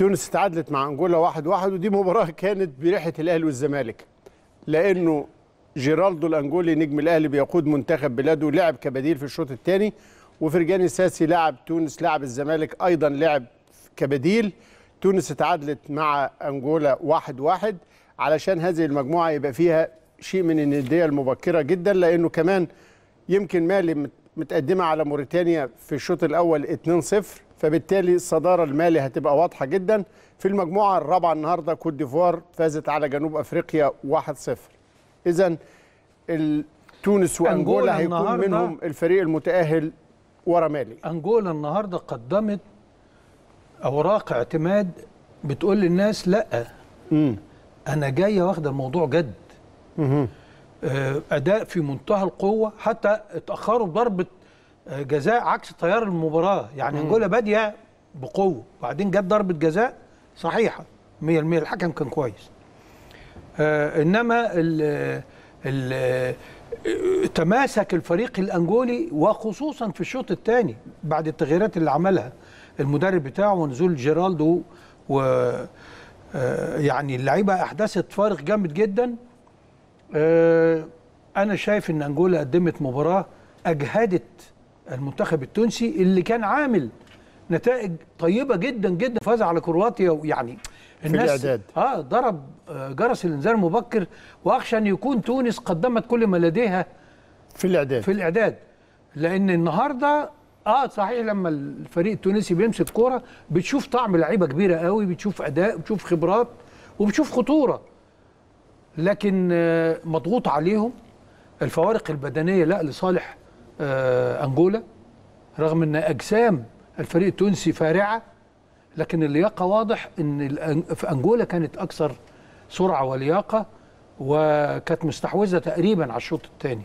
تونس تعادلت مع انجولا واحد واحد ودي مباراه كانت بريحه الاهلي والزمالك لانه جيرالدو الانجولي نجم الاهلي بيقود منتخب بلاده لعب كبديل في الشوط الثاني وفرجاني ساسي لاعب تونس لاعب الزمالك ايضا لعب كبديل تونس تعادلت مع انجولا واحد واحد علشان هذه المجموعه يبقى فيها شيء من النديه المبكره جدا لانه كمان يمكن مالي متقدمه على موريتانيا في الشوط الاول 2-0 فبالتالي الصداره المالي هتبقى واضحه جدا في المجموعه الرابعه النهارده كوت ديفوار فازت على جنوب افريقيا 1-0 اذا تونس وانجولا هيكون منهم الفريق المتاهل ورا مالي انجولا النهارده قدمت اوراق اعتماد بتقول للناس لا مم. انا جايه واخده الموضوع جد مم. آه، اداء في منتهى القوه حتى اتاخروا ضربه جزاء عكس تيار المباراه يعني انجولا باديه بقوه وبعدين جت ضربه جزاء صحيحه 100% الحكم كان كويس آه انما الـ الـ تماسك الفريق الانجولي وخصوصا في الشوط الثاني بعد التغييرات اللي عملها المدرب بتاعه ونزول جيرالدو و آه، يعني اللعيبه احدثت فارق جامد جدا آه، انا شايف ان انجولا قدمت مباراه اجهدت المنتخب التونسي اللي كان عامل نتائج طيبه جدا جدا فاز على كرواتيا ويعني الناس في الإعداد. اه ضرب آه، جرس الانذار مبكر واخشى ان يكون تونس قدمت كل ما لديها في الاعداد في الاعداد لان النهارده اه صحيح لما الفريق التونسي بيمسك كوره بتشوف طعم لعيبه كبيره قوي بتشوف اداء بتشوف خبرات وبتشوف خطوره لكن آه، مضغوط عليهم الفوارق البدنيه لا لصالح آه، أنجولا رغم أن أجسام الفريق التونسي فارعة لكن اللياقة واضح أن في أنجولا كانت أكثر سرعة ولياقة وكانت مستحوذة تقريبا على الشوط الثاني